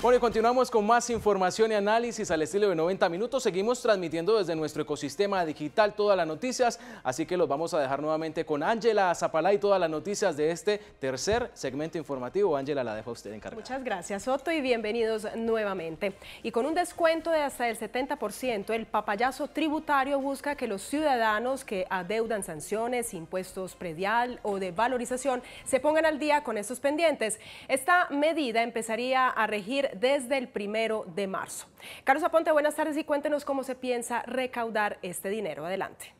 Bueno, y continuamos con más información y análisis al estilo de 90 minutos. Seguimos transmitiendo desde nuestro ecosistema digital todas las noticias, así que los vamos a dejar nuevamente con Ángela Zapalá y todas las noticias de este tercer segmento informativo. Ángela, la deja a usted encargada. Muchas gracias, Soto, y bienvenidos nuevamente. Y con un descuento de hasta el 70%, el papayazo tributario busca que los ciudadanos que adeudan sanciones, impuestos predial o de valorización se pongan al día con estos pendientes. Esta medida empezaría a regir desde el primero de marzo. Carlos Aponte, buenas tardes y cuéntenos cómo se piensa recaudar este dinero. Adelante.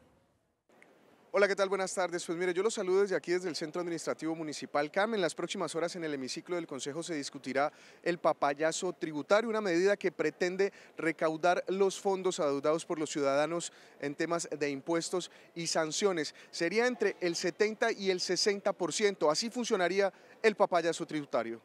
Hola, ¿qué tal? Buenas tardes. Pues mire, yo los saludo desde aquí, desde el Centro Administrativo Municipal CAM. En las próximas horas en el hemiciclo del Consejo se discutirá el papayazo tributario, una medida que pretende recaudar los fondos adeudados por los ciudadanos en temas de impuestos y sanciones. Sería entre el 70 y el 60%. Así funcionaría el papayazo tributario.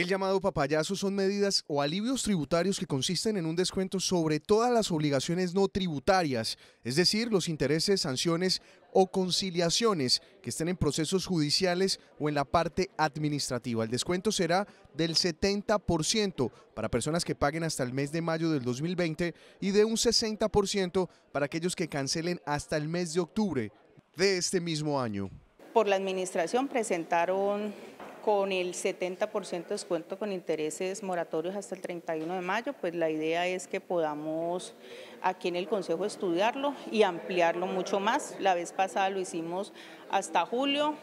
El llamado papayazo son medidas o alivios tributarios que consisten en un descuento sobre todas las obligaciones no tributarias, es decir, los intereses, sanciones o conciliaciones que estén en procesos judiciales o en la parte administrativa. El descuento será del 70% para personas que paguen hasta el mes de mayo del 2020 y de un 60% para aquellos que cancelen hasta el mes de octubre de este mismo año. Por la administración presentaron con el 70% descuento con intereses moratorios hasta el 31 de mayo, pues la idea es que podamos aquí en el Consejo estudiarlo y ampliarlo mucho más. La vez pasada lo hicimos hasta julio,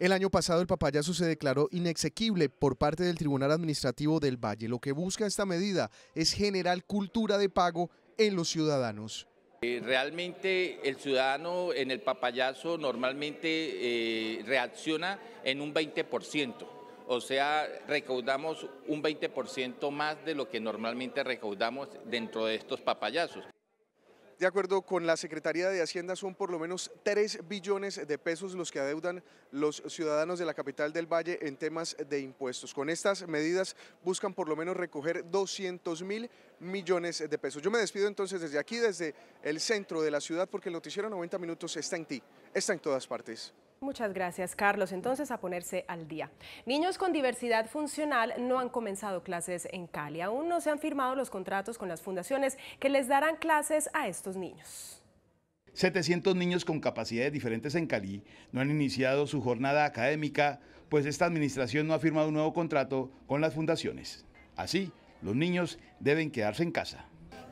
el año pasado el papayazo se declaró inexequible por parte del Tribunal Administrativo del Valle. Lo que busca esta medida es generar cultura de pago en los ciudadanos. Eh, realmente el ciudadano en el papayazo normalmente eh, reacciona en un 20%, o sea, recaudamos un 20% más de lo que normalmente recaudamos dentro de estos papayazos. De acuerdo con la Secretaría de Hacienda, son por lo menos 3 billones de pesos los que adeudan los ciudadanos de la capital del Valle en temas de impuestos. Con estas medidas buscan por lo menos recoger 200 mil millones de pesos. Yo me despido entonces desde aquí, desde el centro de la ciudad, porque el noticiero 90 Minutos está en ti, está en todas partes. Muchas gracias, Carlos. Entonces, a ponerse al día. Niños con diversidad funcional no han comenzado clases en Cali. Aún no se han firmado los contratos con las fundaciones que les darán clases a estos niños. 700 niños con capacidades diferentes en Cali no han iniciado su jornada académica, pues esta administración no ha firmado un nuevo contrato con las fundaciones. Así, los niños deben quedarse en casa.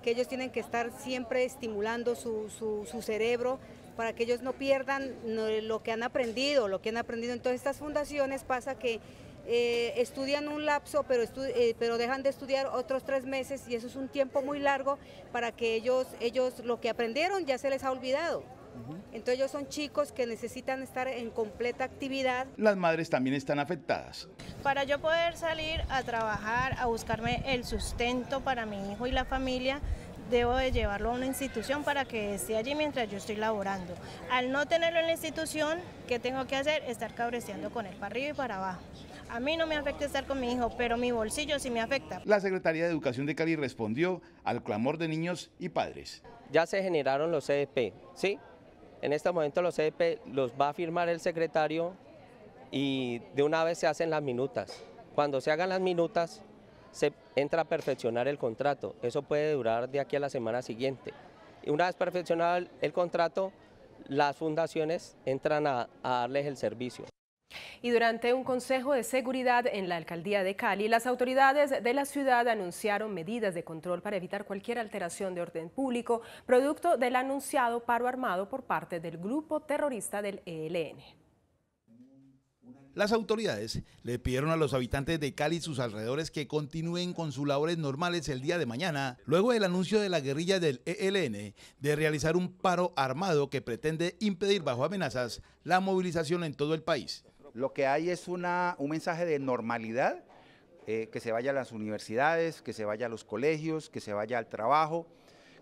Que ellos tienen que estar siempre estimulando su, su cerebro, para que ellos no pierdan lo que han aprendido, lo que han aprendido. Entonces estas fundaciones pasa que eh, estudian un lapso, pero, eh, pero dejan de estudiar otros tres meses y eso es un tiempo muy largo para que ellos, ellos lo que aprendieron ya se les ha olvidado. Entonces ellos son chicos que necesitan estar en completa actividad. Las madres también están afectadas. Para yo poder salir a trabajar, a buscarme el sustento para mi hijo y la familia, debo de llevarlo a una institución para que esté allí mientras yo estoy laborando. Al no tenerlo en la institución, ¿qué tengo que hacer? Estar cabreceando con él para arriba y para abajo. A mí no me afecta estar con mi hijo, pero mi bolsillo sí me afecta. La Secretaría de Educación de Cali respondió al clamor de niños y padres. Ya se generaron los CDP, e ¿sí? En este momento los CDP e los va a firmar el secretario y de una vez se hacen las minutas. Cuando se hagan las minutas, se entra a perfeccionar el contrato. Eso puede durar de aquí a la semana siguiente. Y una vez perfeccionado el, contrato, las fundaciones entran a darles el servicio. Y durante un consejo de seguridad en la alcaldía de Cali, las autoridades de la ciudad anunciaron medidas de control para evitar cualquier alteración de orden público, producto del anunciado paro armado por parte del grupo terrorista del ELN. Las autoridades le pidieron a los habitantes de Cali y sus alrededores que continúen con sus labores normales el día de mañana, luego del anuncio de la guerrilla del ELN de realizar un paro armado que pretende impedir bajo amenazas la movilización en todo el país. Lo que hay es una, un mensaje de normalidad, eh, que se vaya a las universidades, que se vaya a los colegios, que se vaya al trabajo,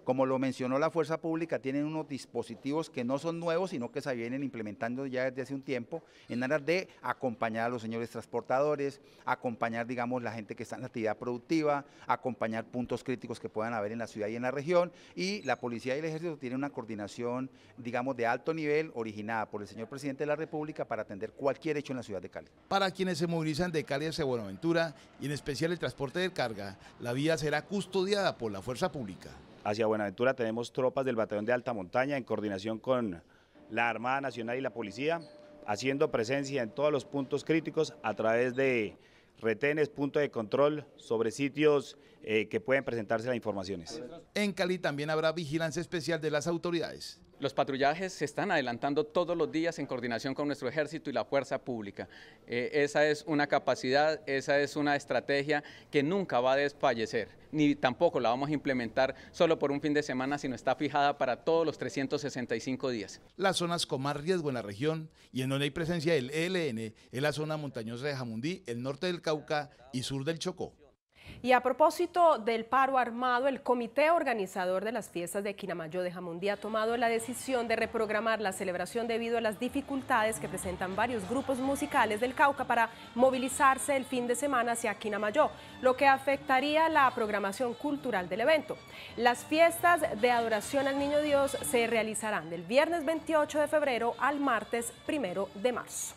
como lo mencionó la Fuerza Pública, tienen unos dispositivos que no son nuevos, sino que se vienen implementando ya desde hace un tiempo en aras de acompañar a los señores transportadores, acompañar, digamos, la gente que está en la actividad productiva, acompañar puntos críticos que puedan haber en la ciudad y en la región. Y la policía y el ejército tienen una coordinación, digamos, de alto nivel originada por el señor presidente de la República para atender cualquier hecho en la ciudad de Cali. Para quienes se movilizan de Cali hacia Buenaventura y en especial el transporte de carga, la vía será custodiada por la fuerza pública. Hacia Buenaventura tenemos tropas del Batallón de Alta Montaña en coordinación con la Armada Nacional y la Policía, haciendo presencia en todos los puntos críticos a través de retenes, puntos de control sobre sitios eh, que pueden presentarse las informaciones. En Cali también habrá vigilancia especial de las autoridades. Los patrullajes se están adelantando todos los días en coordinación con nuestro ejército y la fuerza pública. Eh, esa es una capacidad, esa es una estrategia que nunca va a desfallecer, ni tampoco la vamos a implementar solo por un fin de semana, sino está fijada para todos los 365 días. Las zonas con más riesgo en la región y en donde hay presencia del ELN es la zona montañosa de Jamundí, el norte del Cauca y sur del Chocó. Y a propósito del paro armado, el comité organizador de las fiestas de Quinamayo de Jamundí ha tomado la decisión de reprogramar la celebración debido a las dificultades que presentan varios grupos musicales del Cauca para movilizarse el fin de semana hacia Quinamayo, lo que afectaría la programación cultural del evento. Las fiestas de adoración al Niño Dios se realizarán del viernes 28 de febrero al martes 1 de marzo.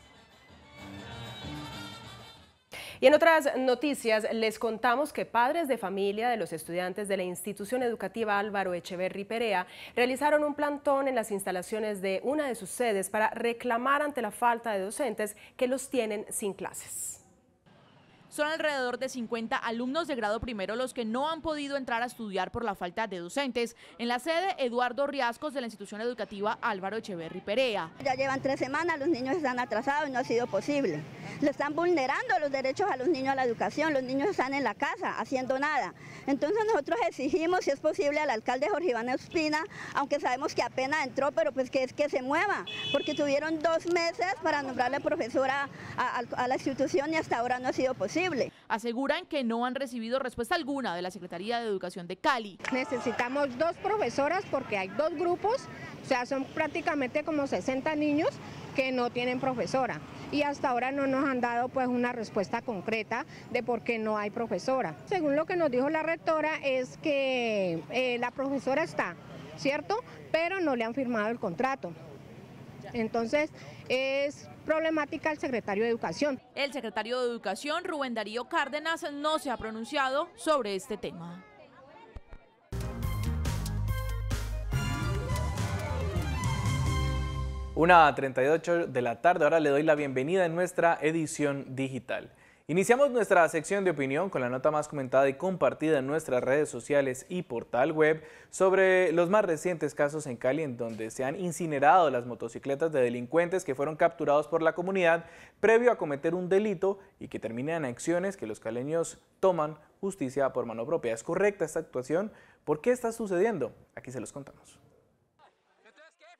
Y en otras noticias, les contamos que padres de familia de los estudiantes de la institución educativa Álvaro Echeverri Perea realizaron un plantón en las instalaciones de una de sus sedes para reclamar ante la falta de docentes que los tienen sin clases. Son alrededor de 50 alumnos de grado primero los que no han podido entrar a estudiar por la falta de docentes en la sede Eduardo Riascos de la institución educativa Álvaro Echeverri Perea. Ya llevan tres semanas, los niños están atrasados y no ha sido posible. Le están vulnerando los derechos a los niños a la educación, los niños están en la casa haciendo nada. Entonces nosotros exigimos, si es posible, al alcalde Jorge Iván Espina, aunque sabemos que apenas entró, pero pues que es que se mueva, porque tuvieron dos meses para nombrarle profesora a la institución y hasta ahora no ha sido posible. Aseguran que no han recibido respuesta alguna de la Secretaría de Educación de Cali. Necesitamos dos profesoras porque hay dos grupos, o sea, son prácticamente como 60 niños que no tienen profesora y hasta ahora no nos han dado pues una respuesta concreta de por qué no hay profesora. Según lo que nos dijo la rectora es que eh, la profesora está, ¿cierto? Pero no le han firmado el contrato. Entonces es problemática al secretario de Educación. El secretario de Educación, Rubén Darío Cárdenas, no se ha pronunciado sobre este tema. Una a 38 de la tarde, ahora le doy la bienvenida en nuestra edición digital. Iniciamos nuestra sección de opinión con la nota más comentada y compartida en nuestras redes sociales y portal web sobre los más recientes casos en Cali en donde se han incinerado las motocicletas de delincuentes que fueron capturados por la comunidad previo a cometer un delito y que terminan acciones que los caleños toman justicia por mano propia. ¿Es correcta esta actuación? ¿Por qué está sucediendo? Aquí se los contamos.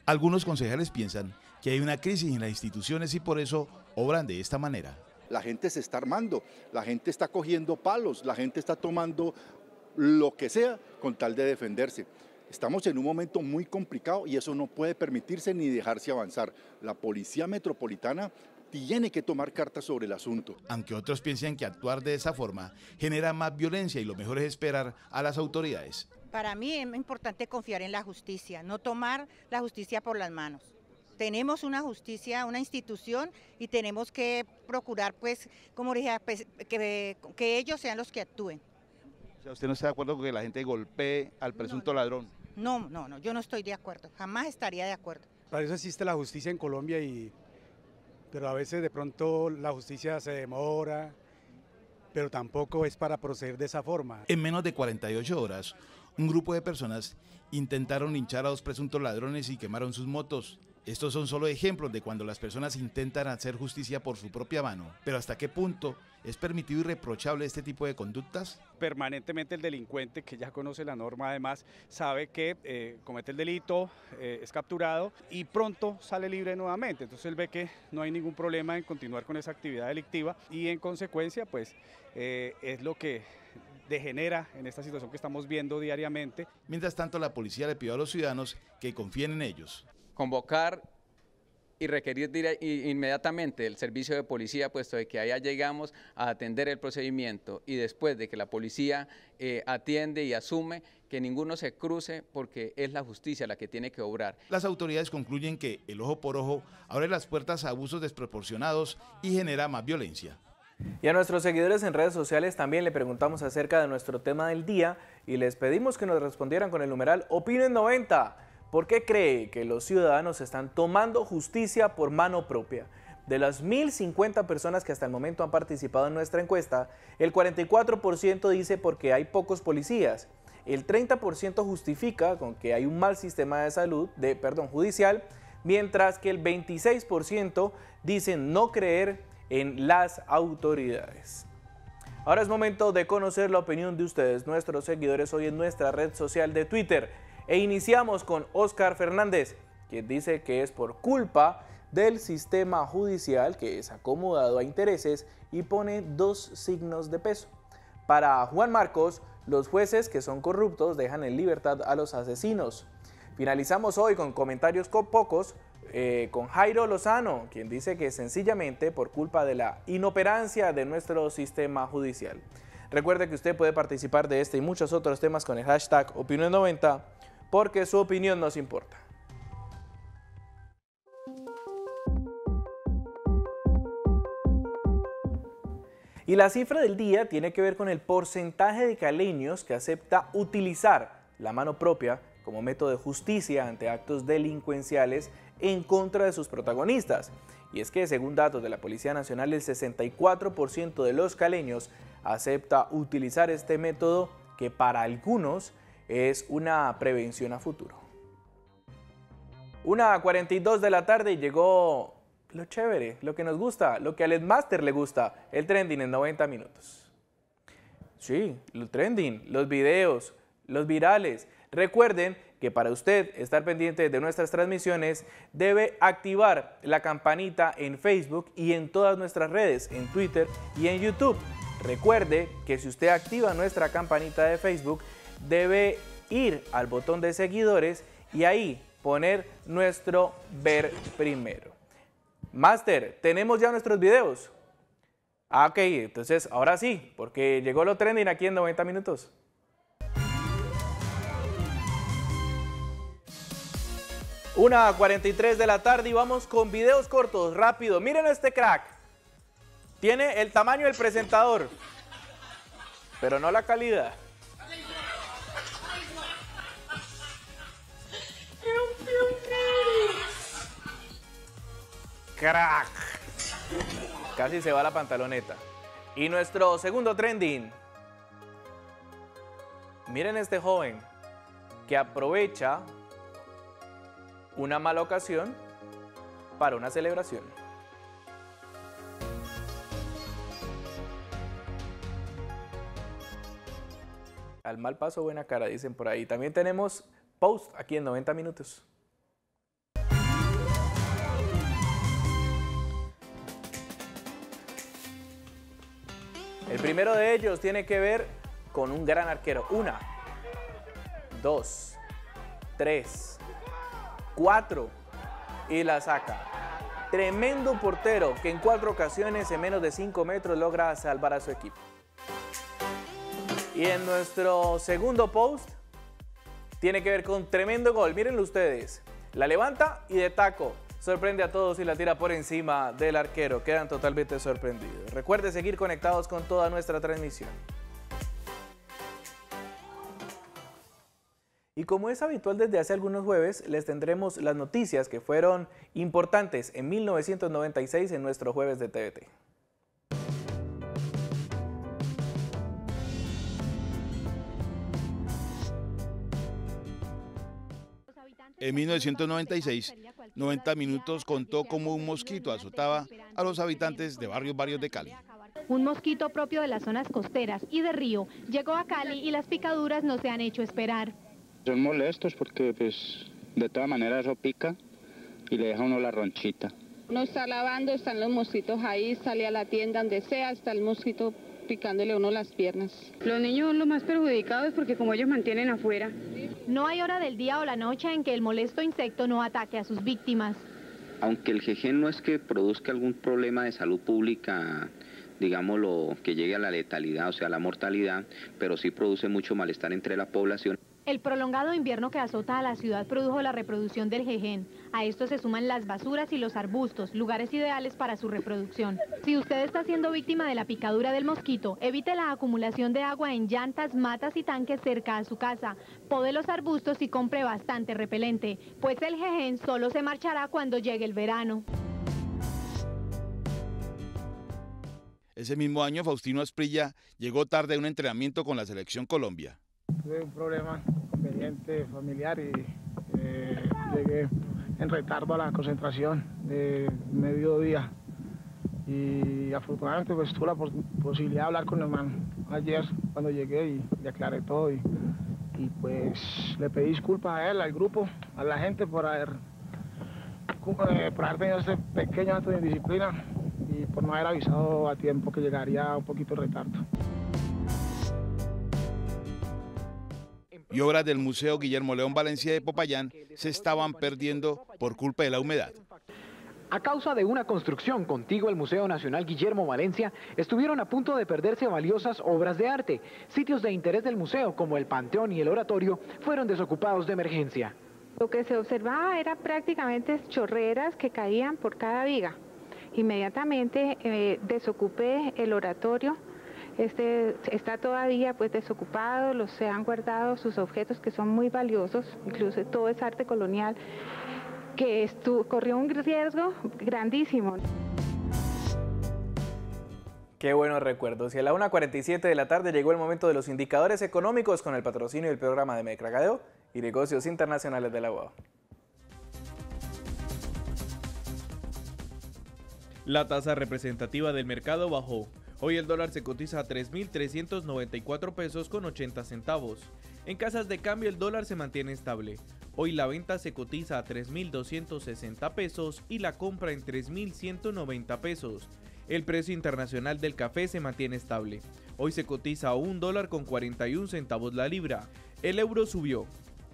Algunos concejales piensan que hay una crisis en las instituciones y por eso obran de esta manera la gente se está armando, la gente está cogiendo palos, la gente está tomando lo que sea con tal de defenderse. Estamos en un momento muy complicado y eso no puede permitirse ni dejarse avanzar. La Policía Metropolitana tiene que tomar cartas sobre el asunto. Aunque otros piensen que actuar de esa forma genera más violencia y lo mejor es esperar a las autoridades. Para mí es importante confiar en la justicia, no tomar la justicia por las manos tenemos una justicia, una institución y tenemos que procurar, pues, como dije, ah, pues, que, ellos sean los que actúen. O ¿Usted no está de acuerdo con que la gente golpee al presunto ladrón? No, no, no, yo no estoy de acuerdo, jamás estaría de acuerdo. Para eso existe la justicia en Colombia, y, pero a veces de pronto la justicia se demora, pero tampoco es para proceder de esa forma. En menos de 48 horas, un grupo de personas intentaron hinchar a dos presuntos ladrones y quemaron sus motos. Estos son solo ejemplos de cuando las personas intentan hacer justicia por su propia mano. Pero ¿hasta qué punto es permitido y reprochable este tipo de conductas? Permanentemente el delincuente, que ya conoce la norma además, sabe que eh, comete el delito, eh, es capturado y pronto sale libre nuevamente. Entonces él ve que no hay ningún problema en continuar con esa actividad delictiva y en consecuencia pues eh, es lo que degenera en esta situación que estamos viendo diariamente. Mientras tanto, la policía le pidió a los ciudadanos que confíen en ellos, convocar y requerir inmediatamente el servicio de policía, puesto de que allá llegamos a atender el procedimiento y después de que la policía eh, atiende y asume que ninguno se cruce porque es la justicia la que tiene que obrar. Las autoridades concluyen que el ojo por ojo abre las puertas a abusos desproporcionados y genera más violencia. Y a nuestros seguidores en redes sociales también le preguntamos acerca de nuestro tema del día y les pedimos que nos respondieran con el numeral Opinen 90. ¿Por qué cree que los ciudadanos están tomando justicia por mano propia? De las 1.050 personas que hasta el momento han participado en nuestra encuesta, el 44% dice porque hay pocos policías, el 30% justifica con que hay un mal sistema de salud, de, perdón, judicial, mientras que el 26% dice no creer en las autoridades. Ahora es momento de conocer la opinión de ustedes, nuestros seguidores hoy en nuestra red social de Twitter. E iniciamos con Óscar Fernández, quien dice que es por culpa del sistema judicial que es acomodado a intereses y pone dos signos de peso. Para Juan Marcos, los jueces que son corruptos dejan en libertad a los asesinos. Finalizamos hoy con comentarios con pocos, eh, con Jairo Lozano, quien dice que sencillamente por culpa de la inoperancia de nuestro sistema judicial. Recuerde que usted puede participar de este y muchos otros temas con el hashtag Opinión 90 porque su opinión nos importa. Y la cifra del día tiene que ver con el porcentaje de caleños que acepta utilizar la mano propia como método de justicia ante actos delincuenciales en contra de sus protagonistas. Y es que según datos de la Policía Nacional, el 64% de los caleños acepta utilizar este método que para algunos es una prevención a futuro. Una 42 de la tarde llegó lo chévere, lo que nos gusta, lo que al Edmaster le gusta, el trending en 90 minutos. Sí, el trending, los videos, los virales. Recuerden que para usted estar pendiente de nuestras transmisiones debe activar la campanita en Facebook y en todas nuestras redes, en Twitter y en YouTube. Recuerde que si usted activa nuestra campanita de Facebook, debe ir al botón de seguidores y ahí poner nuestro ver primero. Master, tenemos ya nuestros videos. Ah, ok, entonces ahora sí, porque llegó lo trending aquí en 90 minutos. Una 43 de la tarde y vamos con videos cortos, rápido. Miren este crack. Tiene el tamaño del presentador, pero no la calidad. Casi se va la pantaloneta. Y nuestro segundo trending. Miren este joven que aprovecha una mala ocasión para una celebración. Al mal paso, buena cara, dicen por ahí. También tenemos post aquí en 90 minutos. El primero de ellos tiene que ver con un gran arquero. Una, dos, tres, cuatro y la saca. Tremendo portero que en cuatro ocasiones en menos de cinco metros logra salvar a su equipo. Y en nuestro segundo post tiene que ver con tremendo gol. Mírenlo ustedes. La levanta y de taco sorprende a todos y la tira por encima del arquero. Quedan totalmente sorprendidos. Recuerde seguir conectados con toda nuestra transmisión. Y como es habitual desde hace algunos jueves, les tendremos las noticias que fueron importantes en 1996 en nuestro jueves de TVT. En 1996, 90 Minutos contó cómo un mosquito azotaba a los habitantes de barrios varios de Cali. Un mosquito propio de las zonas costeras y de río llegó a Cali y las picaduras no se han hecho esperar. Son molestos porque pues de todas maneras eso pica y le deja uno la ronchita. Uno está lavando, están los mosquitos ahí, sale a la tienda donde sea, está el mosquito picándole uno las piernas. Los niños son los más perjudicados porque como ellos mantienen afuera, no hay hora del día o la noche en que el molesto insecto no ataque a sus víctimas. Aunque el jejen no es que produzca algún problema de salud pública, digámoslo, que llegue a la letalidad, o sea, a la mortalidad, pero sí produce mucho malestar entre la población. El prolongado invierno que azota a la ciudad produjo la reproducción del jejen. A esto se suman las basuras y los arbustos, lugares ideales para su reproducción. Si usted está siendo víctima de la picadura del mosquito, evite la acumulación de agua en llantas, matas y tanques cerca a su casa. Pode los arbustos y compre bastante repelente, pues el jejen solo se marchará cuando llegue el verano. Ese mismo año, Faustino Asprilla llegó tarde a un entrenamiento con la selección Colombia tuve un problema, pendiente familiar y eh, llegué en retardo a la concentración de mediodía. Y afortunadamente pues, tuve la posibilidad de hablar con mi hermano ayer cuando llegué y aclaré todo y, pues le pedí disculpas a él, al grupo, a la gente por haber, eh, haber tenido este pequeño acto de indisciplina y por no haber avisado a tiempo que llegaría un poquito retardo. y obras del Museo Guillermo León Valencia de Popayán se estaban perdiendo por culpa de la humedad. A causa de una construcción contigo al Museo Nacional Guillermo Valencia, estuvieron a punto de perderse valiosas obras de arte. Sitios de interés del museo, como el Panteón y el Oratorio, fueron desocupados de emergencia. Lo que se observaba era prácticamente chorreras que caían por cada viga. Inmediatamente eh, desocupé el oratorio, este está todavía pues desocupado, los se han guardado sus objetos que son muy valiosos, incluso todo ese arte colonial que corrió un riesgo grandísimo. Qué buenos recuerdos. Y a la 1.47 de la tarde llegó el momento de los indicadores económicos con el patrocinio del programa de Gadeo y Negocios Internacionales de la UAO. La tasa representativa del mercado bajó Hoy el dólar se cotiza a 3.394 pesos con 80 centavos. En casas de cambio el dólar se mantiene estable. Hoy la venta se cotiza a 3.260 pesos y la compra en 3.190 pesos. El precio internacional del café se mantiene estable. Hoy se cotiza a 1 dólar con 41 centavos la libra. El euro subió.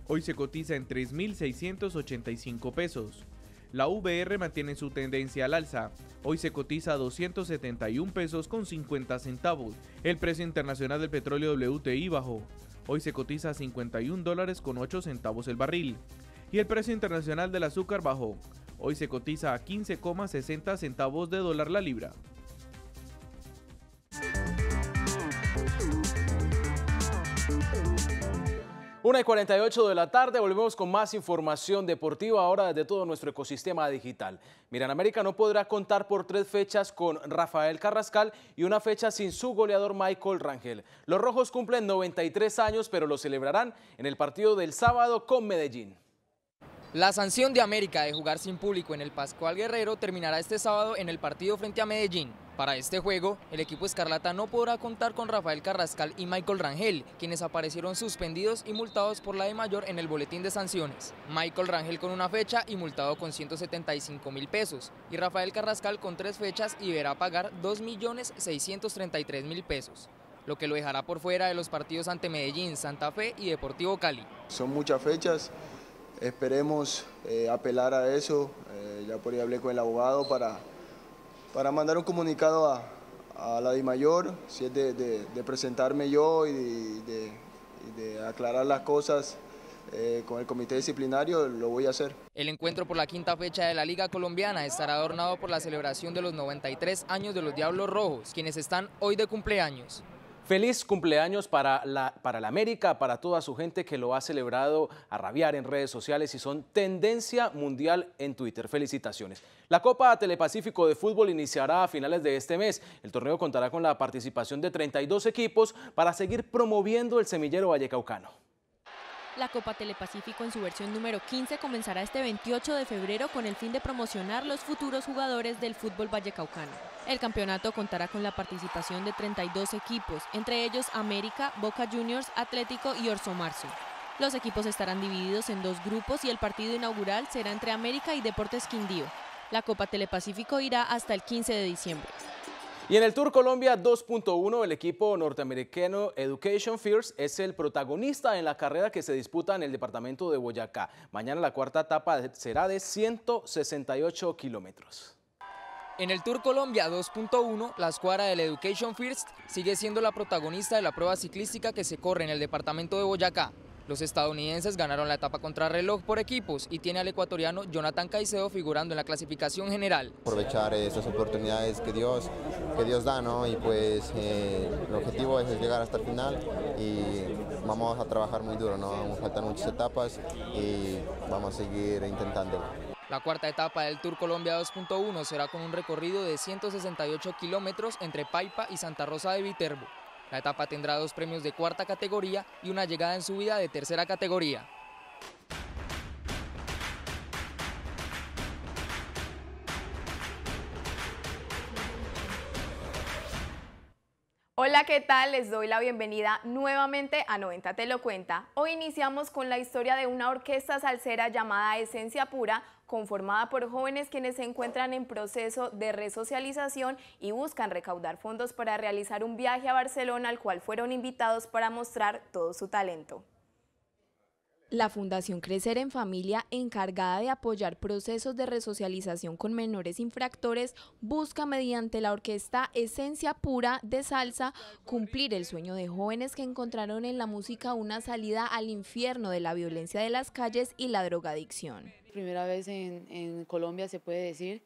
Hoy se cotiza en 3.685 pesos. La VR mantiene su tendencia al alza. Hoy se cotiza a 271 pesos con 50 centavos. El precio internacional del petróleo WTI bajó. Hoy se cotiza a 51 dólares con 8 centavos el barril. Y el precio internacional del azúcar bajó. Hoy se cotiza a 15,60 centavos de dólar la libra. 1 y 48 de la tarde, volvemos con más información deportiva ahora desde todo nuestro ecosistema digital. Miran América no podrá contar por tres fechas con Rafael Carrascal y una fecha sin su goleador Michael Rangel. Los rojos cumplen 93 años, pero lo celebrarán en el partido del sábado con Medellín. La sanción de América de jugar sin público en el Pascual Guerrero terminará este sábado en el partido frente a Medellín. Para este juego, el equipo Escarlata no podrá contar con Rafael Carrascal y Michael Rangel, quienes aparecieron suspendidos y multados por la de mayor en el boletín de sanciones. Michael Rangel con una fecha y multado con 175 mil pesos, y Rafael Carrascal con tres fechas y verá pagar millones mil pesos lo que lo dejará por fuera de los partidos ante Medellín, Santa Fe y Deportivo Cali. Son muchas fechas, esperemos eh, apelar a eso, eh, ya por ahí hablé con el abogado para, para mandar un comunicado a, la DIMAYOR, si es de, presentarme yo y de, aclarar las cosas eh, con el comité disciplinario lo voy a hacer. El encuentro por la quinta fecha de la Liga Colombiana estará adornado por la celebración de los 93 años de los Diablos Rojos, quienes están hoy de cumpleaños. Feliz cumpleaños para la, para América, para toda su gente que lo ha celebrado a rabiar en redes sociales y son tendencia mundial en Twitter. Felicitaciones. La Copa Telepacífico de Fútbol iniciará a finales de este mes. El torneo contará con la participación de 32 equipos para seguir promoviendo el semillero vallecaucano. La Copa Telepacífico en su versión número 15 comenzará este 28 de febrero con el fin de promocionar los futuros jugadores del fútbol vallecaucano. El campeonato contará con la participación de 32 equipos, entre ellos América, Boca Juniors, Atlético y Orso Marzo. Los equipos estarán divididos en dos grupos y el partido inaugural será entre América y Deportes Quindío. La Copa Telepacífico irá hasta el 15 de diciembre. Y en el Tour Colombia 2.1, el equipo norteamericano Education First es el protagonista en la carrera que se disputa en el departamento de Boyacá. Mañana la cuarta etapa será de 168 kilómetros. En el Tour Colombia 2.1, la escuadra del Education First sigue siendo la protagonista de la prueba ciclística que se corre en el departamento de Boyacá. Los estadounidenses ganaron la etapa contrarreloj por equipos y tiene al ecuatoriano Jonathan Caicedo figurando en la clasificación general. Aprovechar esas oportunidades que Dios, que Dios da, ¿no? Y pues eh, el objetivo es llegar hasta el final y vamos a trabajar muy duro, ¿no? Nos faltan muchas etapas y vamos a seguir intentándolo. La cuarta etapa del Tour Colombia 2.1 será con un recorrido de 168 kilómetros entre Paipa y Santa Rosa de Viterbo. La etapa tendrá dos premios de cuarta categoría y una llegada en subida de tercera categoría. Hola, ¿qué tal? Les doy la bienvenida nuevamente a 90 Te lo cuenta. Hoy iniciamos con la historia de una orquesta salsera llamada Esencia Pura, conformada por jóvenes quienes se encuentran en proceso de resocialización y buscan recaudar fondos para realizar un viaje a Barcelona al cual fueron invitados para mostrar todo su talento. La Fundación Crecer en Familia, encargada de apoyar procesos de resocialización con menores infractores, busca mediante la orquesta Esencia Pura de Salsa cumplir el sueño de jóvenes que encontraron en la música una salida al infierno de la violencia de las calles y la drogadicción. Primera vez en, Colombia se puede decir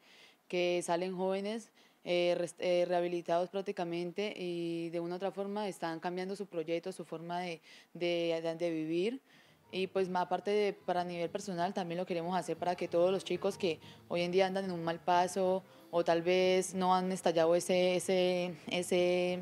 que salen jóvenes eh, eh, rehabilitados prácticamente y de una u otra forma están cambiando su proyecto, su forma de, de vivir. Y pues aparte de, para nivel personal también lo queremos hacer para que todos los chicos que hoy en día andan en un mal paso o tal vez no han estallado ese, ese, ese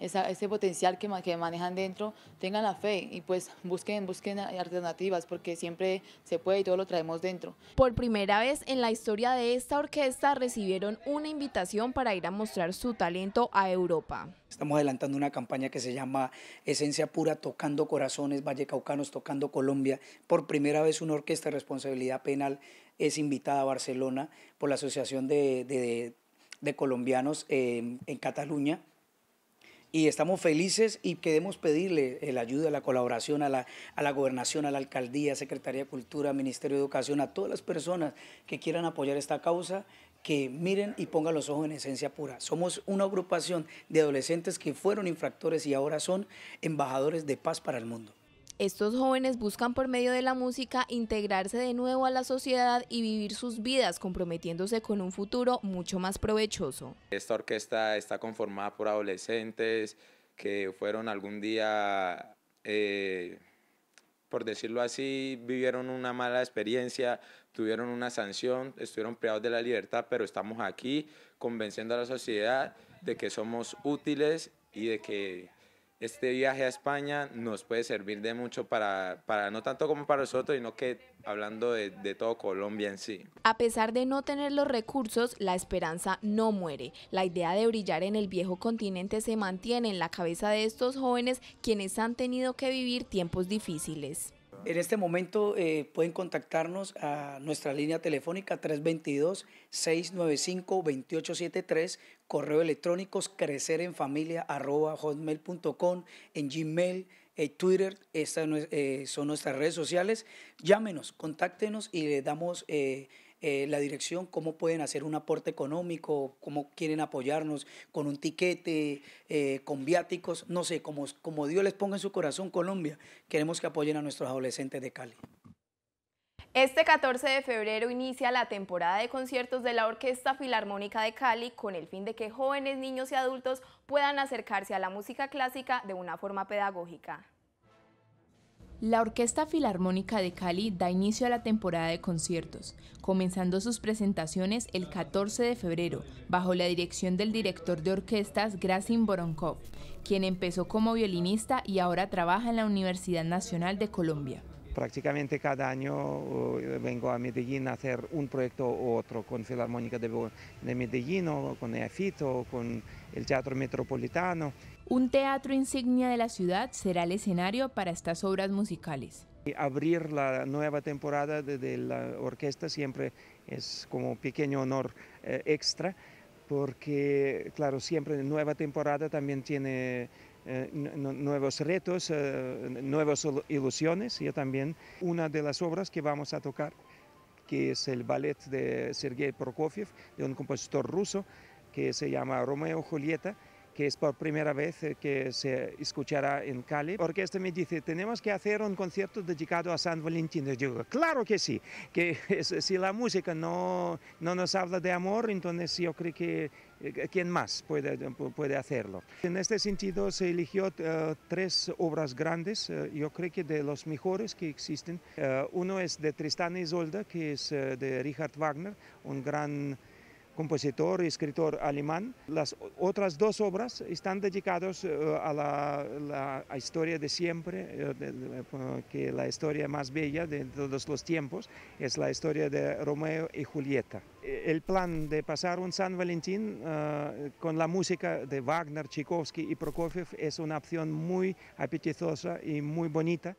ese potencial que, que manejan dentro, tengan la fe y pues busquen, busquen alternativas porque siempre se puede y todo lo traemos dentro. Por primera vez en la historia de esta orquesta recibieron una invitación para ir a mostrar su talento a Europa. Estamos adelantando una campaña que se llama Esencia Pura, Tocando Corazones, Vallecaucanos, Tocando Colombia. Por primera vez una orquesta de responsabilidad penal es invitada a Barcelona por la Asociación de, de, Colombianos eh, en Cataluña y estamos felices y queremos pedirle la ayuda, la colaboración a la, a la gobernación, a la alcaldía, Secretaría de Cultura, Ministerio de Educación, a todas las personas que quieran apoyar esta causa, que miren y pongan los ojos en esencia pura. Somos una agrupación de adolescentes que fueron infractores y ahora son embajadores de paz para el mundo. Estos jóvenes buscan por medio de la música integrarse de nuevo a la sociedad y vivir sus vidas comprometiéndose con un futuro mucho más provechoso. Esta orquesta está conformada por adolescentes que fueron algún día, eh, por decirlo así, vivieron una mala experiencia, tuvieron una sanción, estuvieron privados de la libertad, pero estamos aquí convenciendo a la sociedad de que somos útiles y de que este viaje a España nos puede servir de mucho para, no tanto como para nosotros, sino que hablando de, de, todo Colombia en sí. A pesar de no tener los recursos, la esperanza no muere. La idea de brillar en el viejo continente se mantiene en la cabeza de estos jóvenes quienes han tenido que vivir tiempos difíciles. En este momento eh, pueden contactarnos a nuestra línea telefónica 322-695-2873, correo electrónicos crecerenfamilia.com, en Gmail, eh, Twitter, estas eh, son nuestras redes sociales. Llámenos, contáctenos y le damos... Eh, la dirección, cómo pueden hacer un aporte económico, cómo quieren apoyarnos con un tiquete, eh, con viáticos, no sé, como Dios les ponga en su corazón Colombia, queremos que apoyen a nuestros adolescentes de Cali. Este 14 de febrero inicia la temporada de conciertos de la Orquesta Filarmónica de Cali con el fin de que jóvenes, niños y adultos puedan acercarse a la música clásica de una forma pedagógica. La Orquesta Filarmónica de Cali da inicio a la temporada de conciertos, comenzando sus presentaciones el 14 de febrero, bajo la dirección del director de orquestas Grasim Boronkov, quien empezó como violinista y ahora trabaja en la Universidad Nacional de Colombia. Prácticamente cada año eh, vengo a Medellín a hacer un proyecto u otro con Filarmónica de, Medellín, con EAFITO, con el Teatro Metropolitano. Un teatro insignia de la ciudad será el escenario para estas obras musicales. Abrir la nueva temporada de, la orquesta siempre es como un pequeño honor eh, extra, porque claro, siempre nueva temporada también tiene eh, nuevos retos, eh, nuevas ilusiones. Yo también, una de las obras que vamos a tocar, que es el ballet de Sergei Prokofiev, de un compositor ruso que se llama Romeo Julieta, que es por primera vez eh, que se escuchará en Cali, porque este me dice, tenemos que hacer un concierto dedicado a San Valentín. Yo digo, claro que sí, que si la música no, no nos habla de amor, entonces yo creo que eh, ¿Quién más puede, puede hacerlo? En este sentido se eligió eh, tres obras grandes, yo creo que de los mejores que existen. uno es de Tristán y Isolda, que es de Richard Wagner, un gran compositor y escritor alemán. Las otras dos obras están dedicadas eh, a la, historia de siempre, eh, que la historia más bella de todos los tiempos es la historia de Romeo y Julieta. El plan de pasar un San Valentín eh, con la música de Wagner, Tchaikovsky y Prokofiev es una opción muy apetitosa y muy bonita.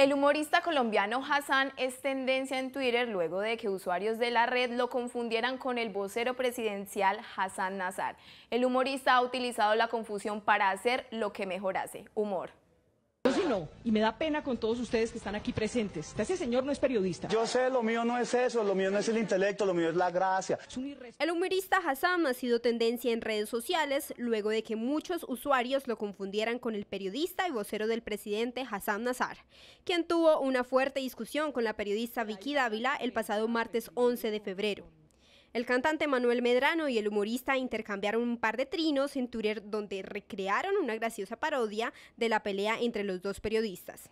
El humorista colombiano Hassan es tendencia en Twitter luego de que usuarios de la red lo confundieran con el vocero presidencial Hassan Nazar. El humorista ha utilizado la confusión para hacer lo que mejor hace, humor. Yo sí no, y me da pena con todos ustedes que están aquí presentes. Ese señor no es periodista. Yo sé, lo mío no es eso, lo mío no es el intelecto, lo mío es la gracia. El humorista Hassan ha sido tendencia en redes sociales luego de que muchos usuarios lo confundieran con el periodista y vocero del presidente Hassan Nazar, quien tuvo una fuerte discusión con la periodista Vicky Dávila el pasado martes 11 de febrero. El cantante Manuel Medrano y el humorista intercambiaron un par de trinos en Twitter donde recrearon una graciosa parodia de la pelea entre los dos periodistas.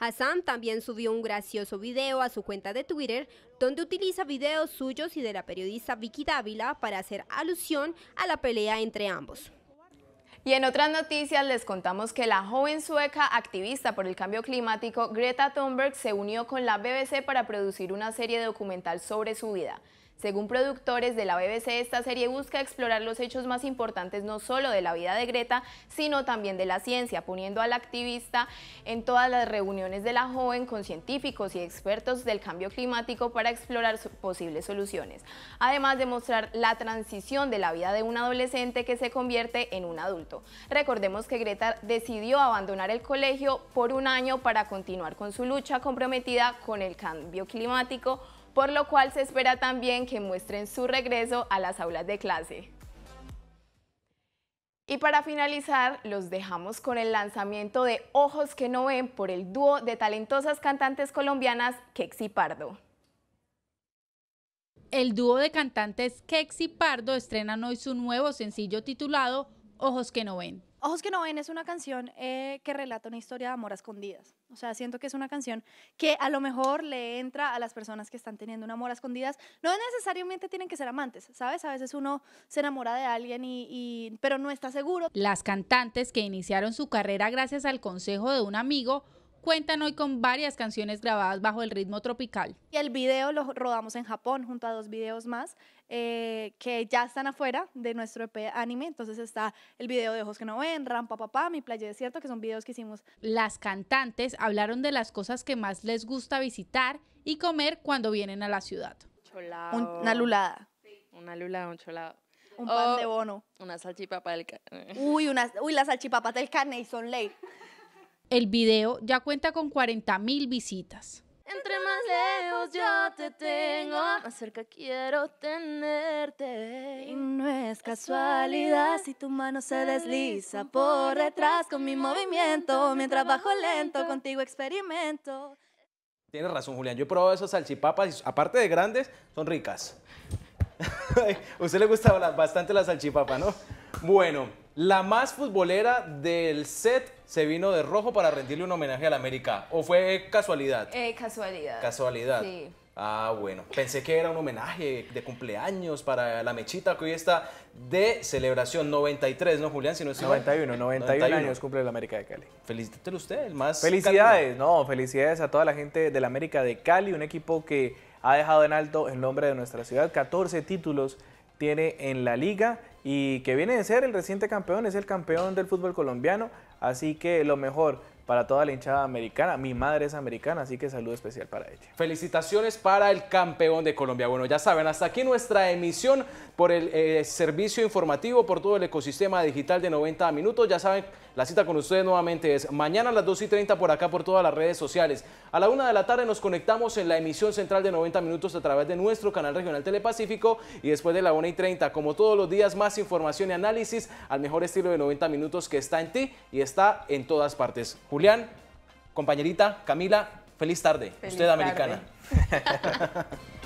Hassan también subió un gracioso video a su cuenta de Twitter donde utiliza videos suyos y de la periodista Vicky Dávila para hacer alusión a la pelea entre ambos. Y en otras noticias les contamos que la joven sueca activista por el cambio climático Greta Thunberg se unió con la BBC para producir una serie documental sobre su vida. Según productores de la BBC, esta serie busca explorar los hechos más importantes no solo de la vida de Greta, sino también de la ciencia, poniendo a la activista en todas las reuniones de la joven con científicos y expertos del cambio climático para explorar posibles soluciones, además de mostrar la transición de la vida de un adolescente que se convierte en un adulto. Recordemos que Greta decidió abandonar el colegio por un año para continuar con su lucha comprometida con el cambio climático por lo cual se espera también que muestren su regreso a las aulas de clase. Y para finalizar, los dejamos con el lanzamiento de Ojos que no ven por el dúo de talentosas cantantes colombianas Kexi Pardo. El dúo de cantantes Kexi Pardo estrenan hoy su nuevo sencillo titulado Ojos que no ven. Ojos que no ven es una canción eh, que relata una historia de amor a escondidas. O sea, siento que es una canción que a lo mejor le entra a las personas que están teniendo un amor a escondidas. No necesariamente tienen que ser amantes, ¿sabes? A veces uno se enamora de alguien y pero no está seguro. Las cantantes que iniciaron su carrera gracias al consejo de un amigo cuentan hoy con varias canciones grabadas bajo el ritmo tropical. Y el video lo rodamos en Japón junto a dos videos más eh, que ya están afuera de nuestro EP anime. Entonces está el video de Ojos que no ven, Rampa Papá, Mi Playa cierto que son videos que hicimos. Las cantantes hablaron de las cosas que más les gusta visitar y comer cuando vienen a la ciudad. Cholado. Una lulada. Sí. Una lulada, un cholado un pan oh, de bono. Una salchipapa del Uy, una, uy, la salchipapa del carne y son ley el video ya cuenta con 40 mil visitas. Entre más lejos yo te tengo, más cerca quiero tenerte. Y no es casualidad si tu mano se desliza por detrás con mi movimiento. Mientras bajo lento, contigo experimento. Tienes razón, Julián. Yo he probado esas salchipapas y aparte de grandes, son ricas. A usted le gusta bastante la salchipapa, ¿no? Bueno, la más futbolera del set se vino de rojo para rendirle un homenaje a la América? ¿O fue casualidad? Eh, casualidad. Casualidad. Sí. Ah, bueno. Pensé que era un homenaje de cumpleaños para la mechita que hoy está de celebración 93, ¿no, Julián? sino 91, 91, años cumple la América de Cali. Felicítelo ustedes más. Felicidades, no, felicidades a toda la gente de la América de Cali, un equipo que ha dejado en alto el nombre de nuestra ciudad. 14 títulos tiene en la liga y que viene de ser el reciente campeón, es el campeón del fútbol colombiano. Así que lo mejor para toda la hinchada americana. Mi madre es americana, así que saludo especial para ella. Felicitaciones para el campeón de Colombia. Bueno, ya saben, hasta aquí nuestra emisión por el eh, servicio informativo, por todo el ecosistema digital de 90 minutos. Ya saben, la cita con ustedes nuevamente es mañana a las 2 y 30 por acá por todas las redes sociales. A la 1 de la tarde nos conectamos en la emisión central de 90 minutos a través de nuestro canal regional Telepacífico y después de la 1 y 30, como todos los días, más información y análisis al mejor estilo de 90 minutos que está en ti y está en todas partes. Julián, compañerita, Camila, feliz tarde. Usted americana.